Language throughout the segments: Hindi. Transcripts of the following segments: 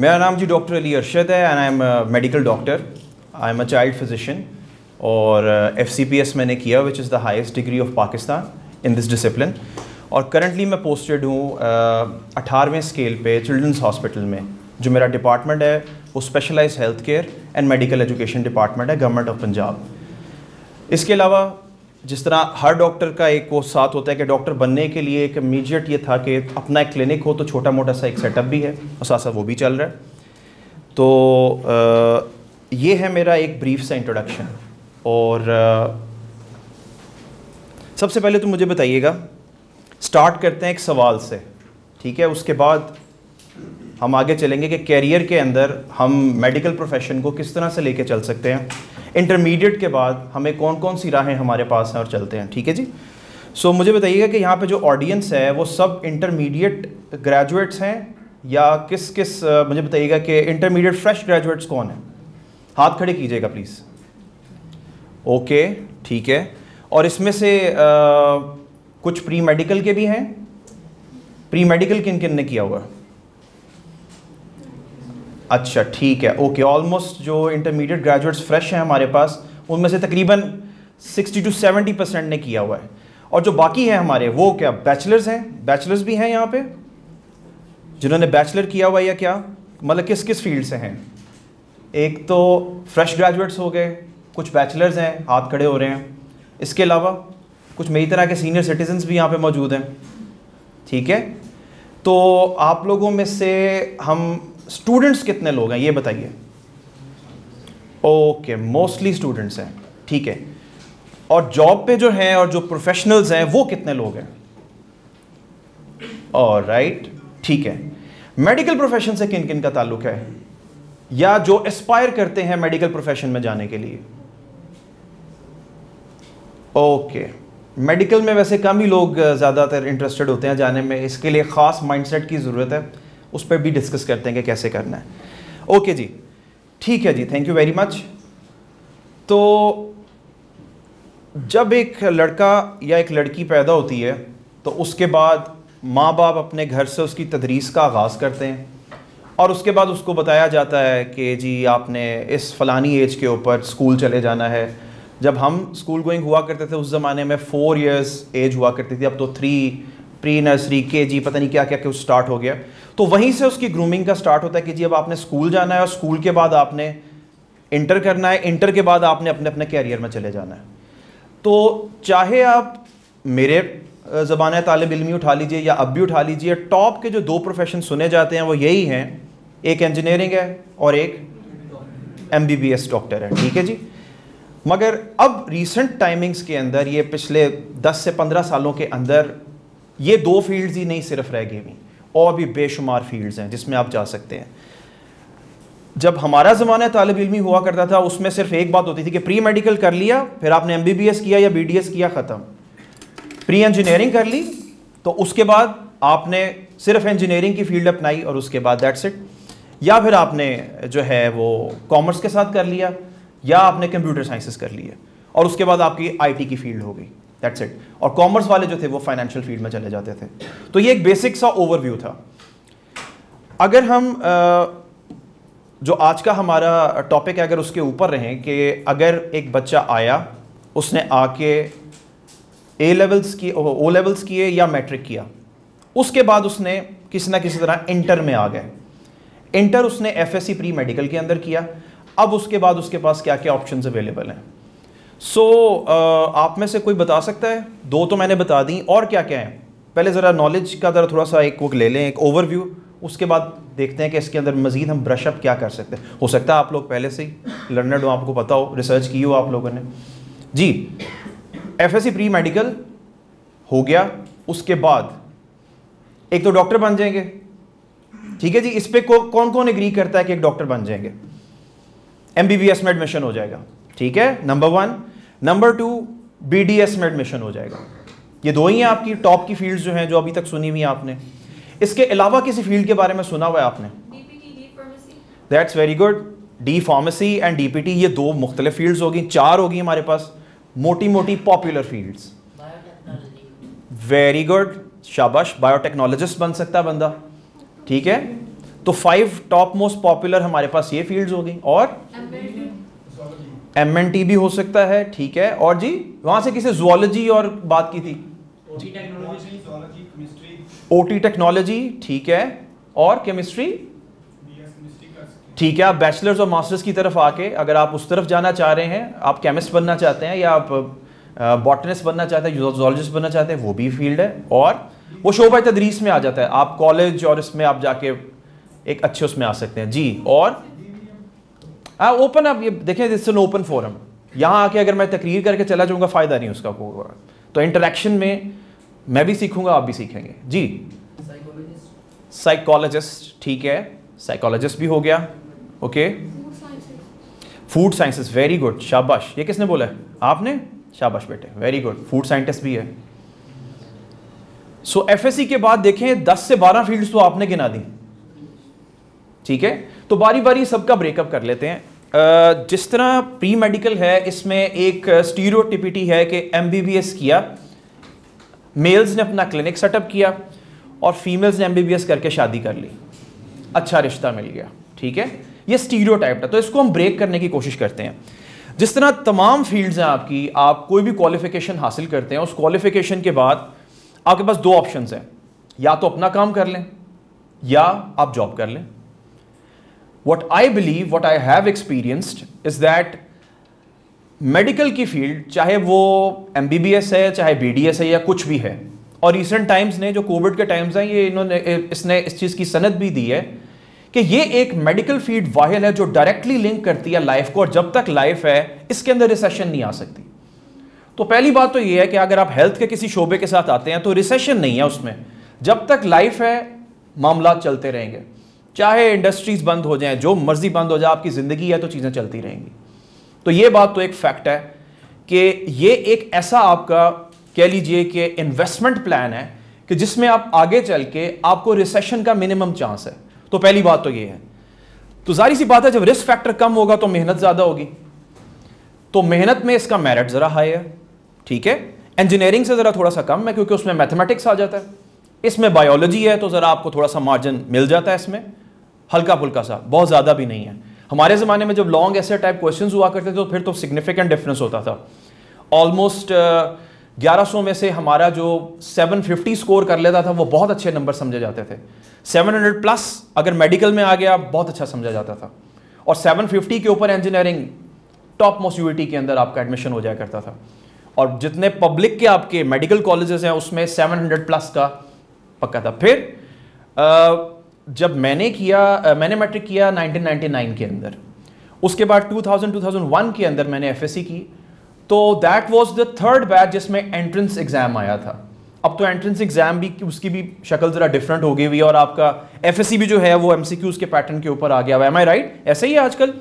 मेरा नाम जी डॉक्टर अली अरशद है and I am medical doctor I am a child physician और एफ सी पी एस मैंने किया which is the highest degree of Pakistan in this discipline और करंटली मैं पोस्टेड हूँ uh, अठारहवें स्केल पे चिल्ड्रंस हॉस्पिटल में जो मेरा डिपार्टमेंट है वो specialise health care and medical education department है गवर्नमेंट ऑफ पंजाब इसके अलावा जिस तरह हर डॉक्टर का एक वो साथ होता है कि डॉक्टर बनने के लिए एक इमीजिएट ये था कि अपना एक क्लिनिक हो तो छोटा मोटा सा एक सेटअप भी है और साथ साथ वो भी चल रहा है तो आ, ये है मेरा एक ब्रीफ सा इंट्रोडक्शन और आ, सबसे पहले तो मुझे बताइएगा स्टार्ट करते हैं एक सवाल से ठीक है उसके बाद हम आगे चलेंगे कि कैरियर के अंदर हम मेडिकल प्रोफेशन को किस तरह से लेके चल सकते हैं इंटरमीडिएट के बाद हमें कौन कौन सी राहें हमारे पास हैं और चलते हैं ठीक है जी सो मुझे बताइएगा कि यहाँ पे जो ऑडियंस है वो सब इंटरमीडिएट ग्रेजुएट्स हैं या किस किस मुझे बताइएगा कि इंटरमीडिएट फ्रेश ग्रेजुएट्स कौन हैं हाथ खड़े कीजिएगा प्लीज़ ओके ठीक है और इसमें से आ, कुछ प्री मेडिकल के भी हैं प्री मेडिकल किन किन ने किया हुआ है अच्छा ठीक है ओके ऑलमोस्ट जो इंटरमीडिएट ग्रेजुएट्स फ्रेश हैं हमारे पास उनमें से तकरीबन 60 टू 70 परसेंट ने किया हुआ है और जो बाकी हैं हमारे वो क्या बैचलर्स हैं बैचलर्स भी हैं यहाँ पे जिन्होंने बैचलर किया हुआ या क्या मतलब किस किस फील्ड से हैं एक तो फ्रेश ग्रेजुएट्स हो गए कुछ बैचलर्स हैं हाथ खड़े हो रहे हैं इसके अलावा कुछ मेरी तरह के सीनियर सिटीजन्स भी यहाँ पे मौजूद हैं ठीक है तो आप लोगों में से हम स्टूडेंट्स कितने लोग हैं ये बताइए ओके मोस्टली स्टूडेंट्स हैं ठीक है और जॉब पे जो हैं और जो प्रोफेशनल्स हैं वो कितने लोग हैं और राइट ठीक है मेडिकल प्रोफेशन से किन किन का ताल्लुक है या जो एस्पायर करते हैं मेडिकल प्रोफेशन में जाने के लिए ओके मेडिकल में वैसे कम ही लोग ज़्यादातर इंटरेस्टेड होते हैं जाने में इसके लिए ख़ास माइंडसेट की ज़रूरत है उस पर भी डिस्कस करते हैं कि कैसे करना है ओके जी ठीक है जी थैंक यू वेरी मच तो जब एक लड़का या एक लड़की पैदा होती है तो उसके बाद माँ बाप अपने घर से उसकी तदरीस का आगाज़ करते हैं और उसके बाद उसको बताया जाता है कि जी आपने इस फ़लानी एज के ऊपर स्कूल चले जाना है जब हम स्कूल गोइंग हुआ करते थे उस ज़माने में फ़ोर इयर्स एज हुआ करती थी अब तो थ्री प्री नर्सरी के जी पता नहीं क्या क्या कुछ स्टार्ट हो गया तो वहीं से उसकी ग्रूमिंग का स्टार्ट होता है कि जी अब आपने स्कूल जाना है और स्कूल के बाद आपने इंटर करना है इंटर के बाद आपने अपने अपने कैरियर में चले जाना है तो चाहे आप मेरे ज़बान तालब इलमी उठा लीजिए या अब भी उठा लीजिए टॉप के जो दो प्रोफेशन सुने जाते हैं वो यही हैं एक इंजीनियरिंग है और एक M B B S doctor है ठीक है जी मगर अब रिसेंट टाइमिंग्स के अंदर ये पिछले 10 से 15 सालों के अंदर ये दो फील्ड्स ही नहीं सिर्फ रह गई हुई और भी बेशुमार फील्ड्स हैं जिसमें आप जा सकते हैं जब हमारा ज़माना तालब इलमी हुआ करता था उसमें सिर्फ एक बात होती थी कि प्री मेडिकल कर लिया फिर आपने एम किया या बी किया ख़त्म प्री इंजीनियरिंग कर ली तो उसके बाद आपने सिर्फ इंजीनियरिंग की फील्ड अपनाई और उसके बाद दैट्स इट या फिर आपने जो है वो कॉमर्स के साथ कर लिया या आपने कंप्यूटर साइंसेस कर लिया और उसके बाद आपकी आईटी की फील्ड हो गई दैट्स इट और कॉमर्स वाले जो थे वो फाइनेंशियल फील्ड में चले जाते थे तो ये एक बेसिक सा ओवरव्यू था अगर हम जो आज का हमारा टॉपिक है अगर उसके ऊपर रहें कि अगर एक बच्चा आया उसने आके ए लेवल्स किए ओ लेवल्स किए या मैट्रिक किया उसके बाद उसने किसी ना किसी तरह इंटर में आ गए इंटर उसने एफ प्री मेडिकल के अंदर किया अब उसके बाद उसके पास क्या क्या ऑप्शन अवेलेबल हैं सो so, uh, आप में से कोई बता सकता है दो तो मैंने बता दी और क्या क्या है पहले ज़रा नॉलेज का ज़रा थोड़ा सा एक वो ले लें एक ओवरव्यू उसके बाद देखते हैं कि इसके अंदर मज़ीद हम ब्रशअप क्या कर सकते हैं हो सकता है आप लोग पहले से ही लर्नर्ड हो तो आपको पता हो रिसर्च की हो आप लोगों ने जी एफ प्री मेडिकल हो गया उसके बाद एक तो डॉक्टर बन जाएंगे ठीक है जी इस पर कौन कौन एग्री करता है कि एक डॉक्टर बन जाएंगे एम में एडमिशन हो जाएगा ठीक है number one number two B D S में एडमिशन हो जाएगा ये दो ही हैं आपकी टॉप की फील्ड्स जो हैं जो अभी तक सुनी हुई आपने इसके अलावा किसी फील्ड के बारे में सुना हुआ है आपने that's very good D pharmacy and DPT ये दो मुख्तलिफ फील्ड्स होगी चार होगी हमारे पास मोटी मोटी पॉपुलर फील्ड्स वेरी गुड शाबाश बायोटेक्नोलॉजिस्ट बन सकता है बंदा ठीक है तो फाइव टॉप मोस्ट पॉपुलर हमारे पास ये फील्ड्स होगी और एम एन टी भी हो सकता है ठीक है और जी वहां से किसी जोलॉजी और बात की थी ओ टी टेक्नोलॉजी ठीक है और केमिस्ट्री ठीक है आप बैचलर्स और मास्टर्स की तरफ आके अगर आप उस तरफ जाना चाह रहे हैं आप केमिस्ट बनना चाहते हैं या आप बॉटनिस्ट बनना चाहते हैं जोलॉजिस्ट बनना चाहते हैं वो भी फील्ड है और वो शोबा तदरीस में आ जाता है आप कॉलेज और इसमें आप जाके एक अच्छे उसमें आ सकते हैं जी और ओपन हाँ, अब ये देखें दिस एन ओपन फोरम यहाँ आके अगर मैं तकरीर करके चला जाऊँगा फ़ायदा नहीं उसका तो इंटरेक्शन में मैं भी सीखूंगा आप भी सीखेंगे जी साइकोलॉजिस्ट ठीक है साइकोलॉजिस्ट भी हो गया okay food sciences very good शाबाश ये किसने बोला है आपने शाबाश बेटे वेरी गुड फूड साइंटिस्ट भी है सो so, एफएससी के बाद देखें 10 से 12 फील्ड्स तो आपने गिना दी ठीक है तो बारी बारी सबका ब्रेकअप कर लेते हैं जिस तरह प्री मेडिकल है इसमें एक स्टीरो है कि एम किया मेल्स ने अपना क्लिनिक सेटअप किया और फीमेल्स ने एम करके शादी कर ली अच्छा रिश्ता मिल गया ठीक है ये टाइप है तो इसको हम ब्रेक करने की कोशिश करते हैं जिस तरह तमाम फील्ड्स हैं आपकी आप कोई भी क्वालिफिकेशन हासिल करते हैं उस क्वालिफिकेशन के बाद आपके पास दो ऑप्शंस हैं या तो अपना काम कर लें या आप जॉब कर लें what I believe what I have experienced is that medical की फील्ड चाहे वो एम बी बी एस है चाहे बी डी एस है या कुछ भी है और रिसेंट टाइम्स ने जो कोविड के टाइम्स हैं ये इन्होंने इसने इस चीज़ की सनत भी दी है कि ये एक मेडिकल फील्ड वाहल है जो डायरेक्टली लिंक करती है लाइफ को और जब तक लाइफ है इसके अंदर रिसेशन नहीं आ सकती तो पहली बात तो ये है कि अगर आप हेल्थ के किसी शोबे के साथ आते हैं तो रिसेशन नहीं है उसमें जब तक लाइफ है मामला चलते रहेंगे चाहे इंडस्ट्रीज बंद हो जाए जो मर्जी बंद हो जाए आपकी ज़िंदगी है तो चीज़ें चलती रहेंगी तो ये बात तो एक फैक्ट है कि ये एक ऐसा आपका कह लीजिए कि इन्वेस्टमेंट प्लान है कि जिसमें आप आगे चल के आपको रिसेशन का मिनिमम चांस है तो पहली बात तो ये है तो जारी सी बात है जब रिस्क फैक्टर कम होगा तो मेहनत ज़्यादा होगी तो मेहनत में इसका मेरिट ज़रा हाई है ठीक है इंजीनियरिंग से ज़रा थोड़ा सा कम है क्योंकि उसमें मैथमेटिक्स आ जाता है इसमें बायोलॉजी है तो ज़रा आपको थोड़ा सा मार्जिन मिल जाता है इसमें हल्का फुल्का सा बहुत ज़्यादा भी नहीं है हमारे ज़माने में जब लॉन्ग ऐसे टाइप क्वेश्चन हुआ करते थे तो फिर तो सिग्निफिकेंट डिफरेंस होता था ऑलमोस्ट ग्यारह सौ में से हमारा जो 750 स्कोर कर लेता था वो बहुत अच्छे नंबर समझे जाते थे 700 प्लस अगर मेडिकल में आ गया बहुत अच्छा समझा जाता था और 750 के ऊपर इंजीनियरिंग टॉप मोस्ट यूटी के अंदर आपका एडमिशन हो जाया करता था और जितने पब्लिक के आपके मेडिकल कॉलेजेस हैं उसमें सेवन प्लस का पक्का था फिर जब मैंने किया मैंने मैट्रिक किया 1999 के अंदर उसके बाद 2000 2001 के अंदर मैंने एफ की तो that was the third batch जिसमें एंट्रेंस एग्ज़ाम आया था अब तो एंट्रेंस एग्ज़ाम भी उसकी भी शक्ल ज़रा डिफरेंट हो गई हुई और आपका एफ भी जो है वो एम के पैटर्न के ऊपर आ गया हुआ एम आई राइट ऐसे ही है आजकल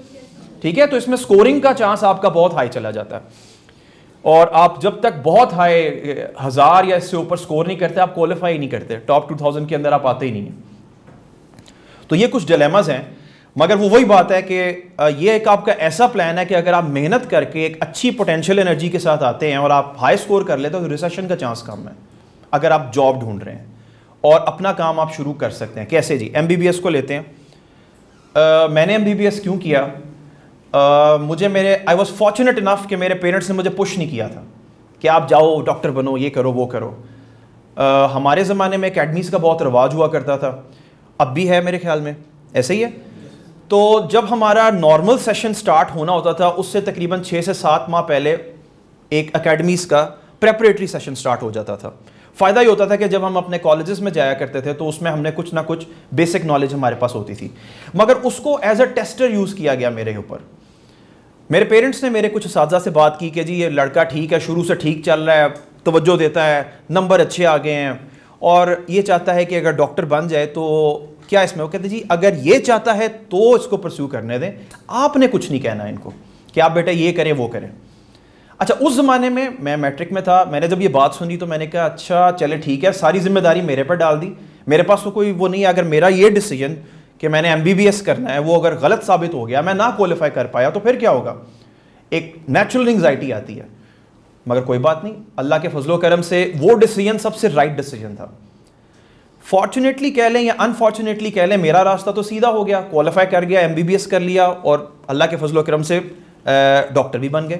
ठीक है तो इसमें स्कोरिंग का चांस आपका बहुत हाई चला जाता है और आप जब तक बहुत हाई हज़ार या इससे ऊपर स्कोर नहीं करते आप क्वालिफाई नहीं करते टॉप थाउजेंड के अंदर आप आते ही नहीं है तो ये कुछ डिलेमाज हैं मगर वो वही बात है कि ये एक आपका ऐसा प्लान है कि अगर आप मेहनत करके एक अच्छी पोटेंशियल एनर्जी के साथ आते हैं और आप हाई स्कोर कर लेते हो तो रिसेशन का चांस कम है अगर आप जॉब ढूंढ रहे हैं और अपना काम आप शुरू कर सकते हैं कैसे जी एम को लेते हैं आ, मैंने एम क्यों किया आ, मुझे मेरे आई वॉज फॉर्चुनेट इनफ कि मेरे पेरेंट्स ने मुझे पुश नहीं किया था कि आप जाओ डॉक्टर बनो ये करो वो करो आ, हमारे ज़माने में अकेडमीज़ का बहुत रिवाज हुआ करता था अब भी है मेरे ख्याल में ऐसे ही है तो जब हमारा नॉर्मल सेशन स्टार्ट होना होता था उससे तकरीबन छः से सात माह पहले एक अकेडमीज़ का प्रेपरेटरी सेशन स्टार्ट हो जाता था फ़ायदा ये होता था कि जब हम अपने कॉलेजेस में जाया करते थे तो उसमें हमने कुछ ना कुछ बेसिक नॉलेज हमारे पास होती थी मगर उसको एज अ टेस्टर यूज़ किया गया मेरे ऊपर मेरे पेरेंट्स ने मेरे कुछ साजा से बात की कि जी ये लड़का ठीक है शुरू से ठीक चल रहा है तोज्जो देता है नंबर अच्छे आ गए हैं और ये चाहता है कि अगर डॉक्टर बन जाए तो क्या इसमें वो कहते जी अगर ये चाहता है तो इसको परस्यू करने दें आपने कुछ नहीं कहना इनको कि आप बेटा ये करें वो करें अच्छा उस ज़माने में मैं मैट्रिक में था मैंने जब ये बात सुनी तो मैंने कहा अच्छा चले ठीक है सारी जिम्मेदारी मेरे पर डाल दी मेरे पास तो कोई वो नहीं अगर मेरा ये डिसीजन कि मैंने एम करना है वो अगर गलत साबित हो गया मैं ना क्वालिफाई कर पाया तो फिर क्या होगा एक नेचुरल एंगजाइटी आती है मगर कोई बात नहीं अल्लाह के फजलो करम से वो डिसीजन सबसे राइट डिसीजन था फॉर्चुनेटली कह लें या अनफॉर्चुनेटली कह लें मेरा रास्ता तो सीधा हो गया क्वालिफाई कर गया एमबीबीएस कर लिया और अल्लाह के फजलो करम से डॉक्टर भी बन गए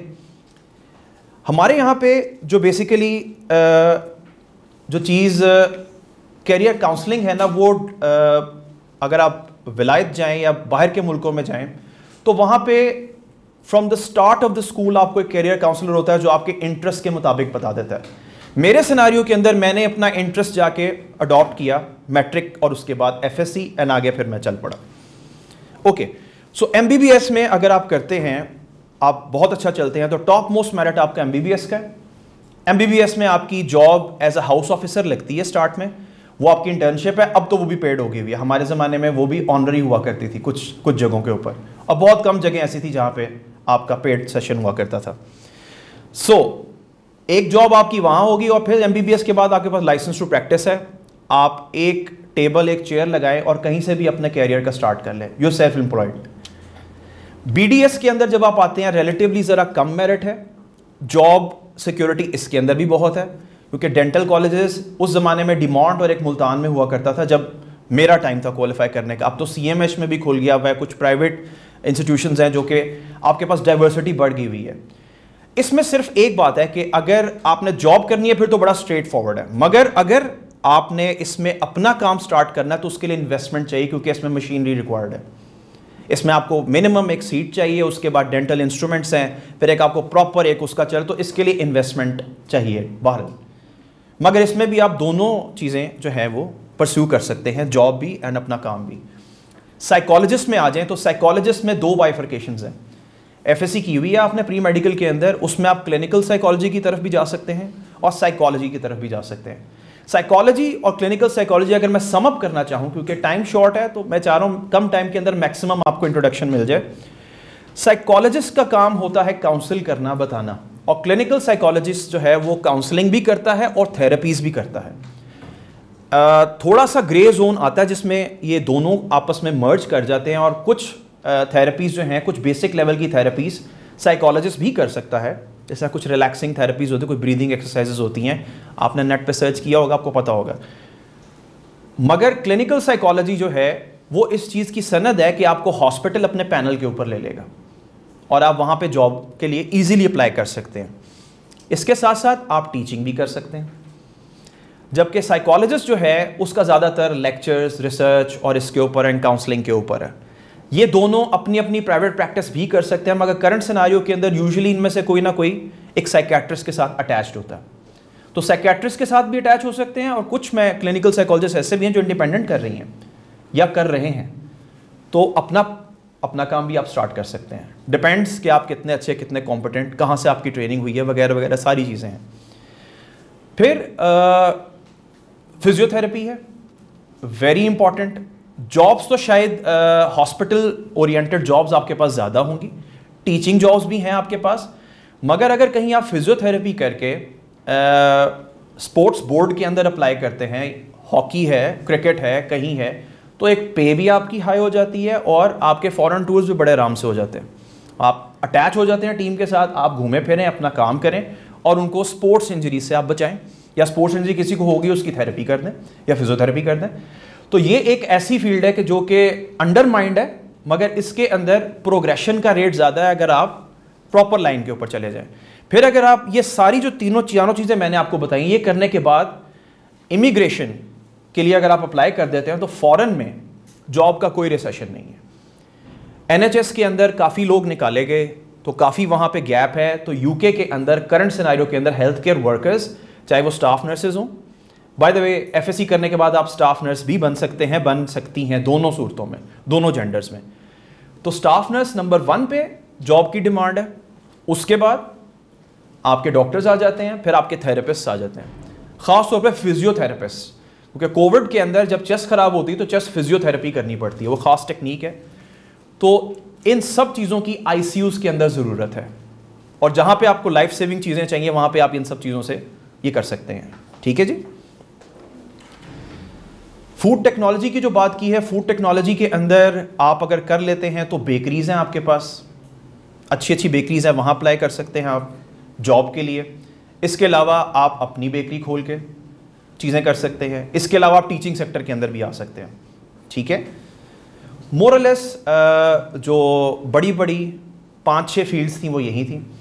हमारे यहाँ पे जो बेसिकली जो चीज़ कैरियर काउंसलिंग है ना वो अगर आप विलायत जाएँ या बाहर के मुल्कों में जाएँ तो वहाँ पे from the start of the school आपको एक करियर काउंसलर होता है जो आपके इंटरेस्ट के मुताबिक बता देता है मेरे सिनारियो के अंदर मैंने अपना इंटरेस्ट जाके अडॉप्ट किया मैट्रिक और उसके बाद एफ एंड आगे फिर मैं चल पड़ा ओके सो एम में अगर आप करते हैं आप बहुत अच्छा चलते हैं तो टॉप मोस्ट मेरिट आपका एम का है एम में आपकी job as a house officer लगती है स्टार्ट में वो आपकी इंटर्नशिप है अब तो वो भी पेड हो गई हुई है हमारे ज़माने में वो भी ऑनरी हुआ करती थी कुछ कुछ जगहों के ऊपर और बहुत कम जगह ऐसी थी जहाँ पे आपका पेड सेशन हुआ करता था सो so, एक जॉब आपकी वहां होगी और फिर एमबीबीएस के बाद आपके पास लाइसेंस टू प्रैक्टिस है आप एक टेबल एक चेयर लगाएं और कहीं से भी अपने कैरियर का स्टार्ट कर लें यू सेल्फ एम्प्लॉयड बीडीएस के अंदर जब आप आते हैं रिलेटिवली ज़रा कम मेरिट है जॉब सिक्योरिटी इसके अंदर भी बहुत है क्योंकि डेंटल कॉलेजेस उस ज़माने में डिमांड और एक मुल्तान में हुआ करता था जब मेरा टाइम था क्वालिफाई करने का अब तो सीएमएच में भी खुल गया हुआ है कुछ प्राइवेट इंस्टीट्यूशन हैं जो कि आपके पास डाइवर्सिटी बढ़ गई हुई है इसमें सिर्फ एक बात है कि अगर आपने जॉब करनी है फिर तो बड़ा स्ट्रेट फॉरवर्ड है मगर अगर आपने इसमें अपना काम स्टार्ट करना है तो उसके लिए इन्वेस्टमेंट चाहिए क्योंकि इसमें मशीनरी रिक्वायर्ड है इसमें आपको मिनिमम एक सीट चाहिए उसके बाद डेंटल इंस्ट्रूमेंट्स हैं फिर एक आपको प्रॉपर एक उसका चल तो इसके लिए इन्वेस्टमेंट चाहिए बाहर मगर इसमें भी आप दोनों चीज़ें जो है वो परस्यू कर सकते हैं जॉब भी एंड अपना काम भी साइकोलॉजिस्ट में आ जाएं तो साइकोलॉजिस्ट में दो बाइफर्केशन हैं एफ की हुई है e आपने प्री मेडिकल के अंदर उसमें आप क्लिनिकल साइकोलॉजी की तरफ भी जा सकते हैं और साइकोलॉजी की तरफ भी जा सकते हैं साइकोलॉजी और क्लिनिकल साइकोलॉजी अगर मैं समअप करना चाहूँ क्योंकि टाइम शॉर्ट है तो मैं चाह रहा हूँ कम टाइम के अंदर मैक्सिमम आपको इंट्रोडक्शन मिल जाए साइकोलॉजिस्ट का काम होता है काउंसिल करना बताना और क्लिनिकल साइकोलॉजिस्ट जो है वो काउंसलिंग भी करता है और थेरेपीज भी करता है थोड़ा सा ग्रे जोन आता है जिसमें ये दोनों आपस में मर्ज कर जाते हैं और कुछ थेरेपीज़ जो हैं कुछ बेसिक लेवल की थेरेपीज़ साइकोलॉजिस्ट भी कर सकता है जैसा कुछ रिलैक्सिंग थेरेपीज़ होती है कुछ ब्रीदिंग एक्सरसाइजेज होती हैं आपने नेट पे सर्च किया होगा आपको पता होगा मगर क्लिनिकल साइकोलॉजी जो है वो इस चीज़ की सनद है कि आपको हॉस्पिटल अपने पैनल के ऊपर ले लेगा और आप वहाँ पे जॉब के लिए इजीली अप्लाई कर सकते हैं इसके साथ साथ आप टीचिंग भी कर सकते हैं जबकि साइकोलॉजिस्ट जो है उसका ज़्यादातर लेक्चर्स रिसर्च और इसके ऊपर एंड काउंसलिंग के ऊपर है ये दोनों अपनी अपनी प्राइवेट प्रैक्टिस भी कर सकते हैं मगर करंट सिनारियों के अंदर यूजुअली इनमें से कोई ना कोई एक साइकेट्रिस्ट के साथ अटैच होता है तो साइकेट्रिस्ट के साथ भी अटैच हो सकते हैं और कुछ मैं क्लिनिकल साइकोलॉजिस्ट ऐसे भी हैं जो इंडिपेंडेंट कर रही हैं या कर रहे हैं तो अपना अपना काम भी आप स्टार्ट कर सकते हैं डिपेंड्स कि आप कितने अच्छे कितने कॉम्पिटेंट कहाँ से आपकी ट्रेनिंग हुई है वगैरह वगैरह सारी चीज़ें हैं फिर आ, फिजियोथेरेपी है वेरी इंपॉर्टेंट जॉब्स तो शायद हॉस्पिटल ओरिएंटेड जॉब्स आपके पास ज़्यादा होंगी टीचिंग जॉब्स भी हैं आपके पास मगर अगर कहीं आप फिजियोथेरेपी करके स्पोर्ट्स बोर्ड के अंदर अप्लाई करते हैं हॉकी है क्रिकेट है कहीं है तो एक पे भी आपकी हाई हो जाती है और आपके फॉरेन टूर्स भी बड़े आराम से हो जाते हैं आप अटैच हो जाते हैं टीम के साथ आप घूमें फिरें अपना काम करें और उनको स्पोर्ट्स इंजरी से आप बचाएं या स्पोर्ट्स इंजरी किसी को होगी उसकी थेरेपी कर दें या फिजियोथेरेपी कर दें तो ये एक ऐसी फील्ड है कि जो कि अंडर माइंड है मगर इसके अंदर प्रोग्रेशन का रेट ज़्यादा है अगर आप प्रॉपर लाइन के ऊपर चले जाएं फिर अगर आप ये सारी जो तीनों चारों चीज़ें मैंने आपको बताई ये करने के बाद इमिग्रेशन के लिए अगर आप अप्लाई कर देते हैं तो फ़ॉरन में जॉब का कोई रिसेशन नहीं है एन के अंदर काफ़ी लोग निकाले गए तो काफ़ी वहाँ पर गैप है तो यूके के अंदर करंट सिनारियों के अंदर हेल्थ केयर वर्कर्स चाहे वो स्टाफ नर्सेज हों बाय द वे एफ करने के बाद आप स्टाफ नर्स भी बन सकते हैं बन सकती हैं दोनों सूरतों में दोनों जेंडर्स में तो स्टाफ नर्स नंबर वन पे जॉब की डिमांड है उसके बाद आपके डॉक्टर्स आ जाते हैं फिर आपके थेरेपिस्ट आ जाते हैं ख़ास तौर पे फिजियोथेरेपिस्ट क्योंकि कोविड के अंदर जब चेस्ट ख़राब होती है तो चेस्ट फिजियोथेरेपी करनी पड़ती है वो ख़ास टेक्निक है तो इन सब चीज़ों की आई के अंदर ज़रूरत है और जहाँ पर आपको लाइफ सेविंग चीज़ें चाहिए वहाँ पर आप इन सब चीज़ों से ये कर सकते हैं ठीक है जी फूड टेक्नोलॉजी की जो बात की है फूड टेक्नोलॉजी के अंदर आप अगर कर लेते हैं तो बेकरीज़ हैं आपके पास अच्छी अच्छी बेकरीज़ हैं वहां अप्लाई कर सकते हैं आप जॉब के लिए इसके अलावा आप अपनी बेकरी खोल के चीज़ें कर सकते हैं इसके अलावा आप टीचिंग सेक्टर के अंदर भी आ सकते हैं ठीक है मोरलेस जो बड़ी बड़ी पांच छह फील्ड्स थी वो यही थी